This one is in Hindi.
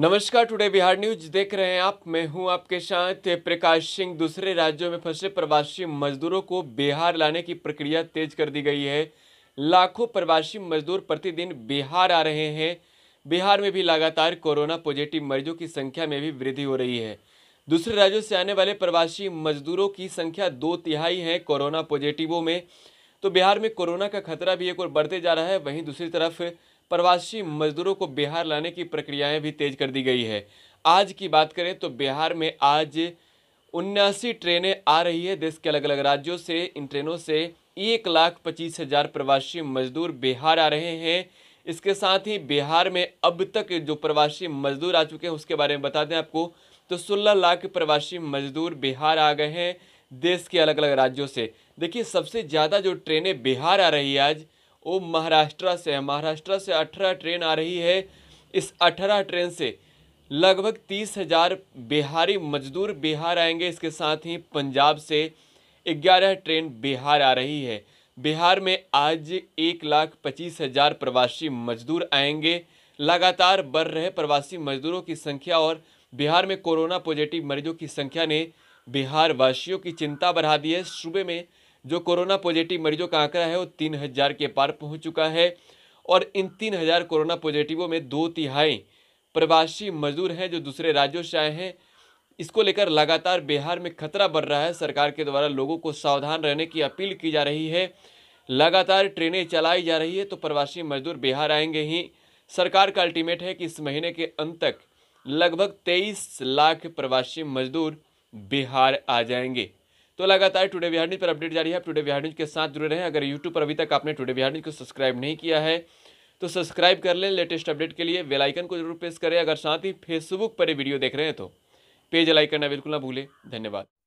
नमस्कार टुडे बिहार न्यूज देख रहे हैं आप मैं हूं आपके साथ प्रकाश सिंह दूसरे राज्यों में फंसे प्रवासी मजदूरों को बिहार लाने की प्रक्रिया तेज कर दी गई है लाखों प्रवासी मजदूर प्रतिदिन बिहार आ रहे हैं बिहार में भी लगातार कोरोना पॉजिटिव मरीजों की संख्या में भी वृद्धि हो रही है दूसरे राज्यों से आने वाले प्रवासी मजदूरों की संख्या दो तिहाई है कोरोना पॉजिटिवों में तो बिहार में कोरोना का खतरा भी एक और बढ़ते जा रहा है वहीं दूसरी तरफ प्रवासी मजदूरों को बिहार लाने की प्रक्रियाएं भी तेज कर दी गई है आज की बात करें तो बिहार में आज उन्यासी ट्रेनें आ रही है देश के अलग अलग राज्यों से इन ट्रेनों से एक लाख पच्चीस हजार प्रवासी मजदूर बिहार आ रहे हैं इसके साथ ही बिहार में अब तक जो प्रवासी मजदूर आ चुके हैं उसके बारे में बता दें आपको तो सोलह लाख प्रवासी मजदूर बिहार आ गए हैं देश के अलग अलग राज्यों से देखिए सबसे ज़्यादा जो ट्रेनें बिहार आ रही है आज वो महाराष्ट्र से है महाराष्ट्र से अठारह ट्रेन आ रही है इस अठारह ट्रेन से लगभग तीस हजार बिहारी मजदूर बिहार आएंगे इसके साथ ही पंजाब से ग्यारह ट्रेन बिहार आ रही है बिहार में आज एक लाख पच्चीस हजार प्रवासी मजदूर आएंगे लगातार बढ़ रहे प्रवासी मजदूरों की संख्या और बिहार में कोरोना पॉजिटिव मरीजों की संख्या ने बिहार वासियों की चिंता बढ़ा दी है सूबे में जो कोरोना पॉजिटिव मरीजों का आंकड़ा है वो तीन हज़ार के पार पहुंच चुका है और इन तीन हज़ार कोरोना पॉजिटिवों में दो तिहाई प्रवासी मजदूर हैं जो दूसरे राज्यों से आए हैं इसको लेकर लगातार बिहार में खतरा बढ़ रहा है सरकार के द्वारा लोगों को सावधान रहने की अपील की जा रही है लगातार ट्रेनें चलाई जा रही है तो प्रवासी मजदूर बिहार आएंगे ही सरकार का अल्टीमेट है कि इस महीने के अंत तक लगभग 23 लाख प्रवासी मजदूर बिहार आ जाएंगे तो लगातार टुडे बिहार न्यूज पर अपडेट जारी है टुडे बिहार न्यूज के साथ जुड़े रहें अगर यूट्यूब पर अभी तक आपने टुडे बिहार न्यूज को सब्सक्राइब नहीं किया है तो सब्सक्राइब कर लें लेटेस्ट अपडेट के लिए बेलाइकन को जरूर प्रेस करें अगर साथ ही फेसबुक पर वीडियो देख रहे हैं तो पेज लाइक करना बिल्कुल ना भूलें धन्यवाद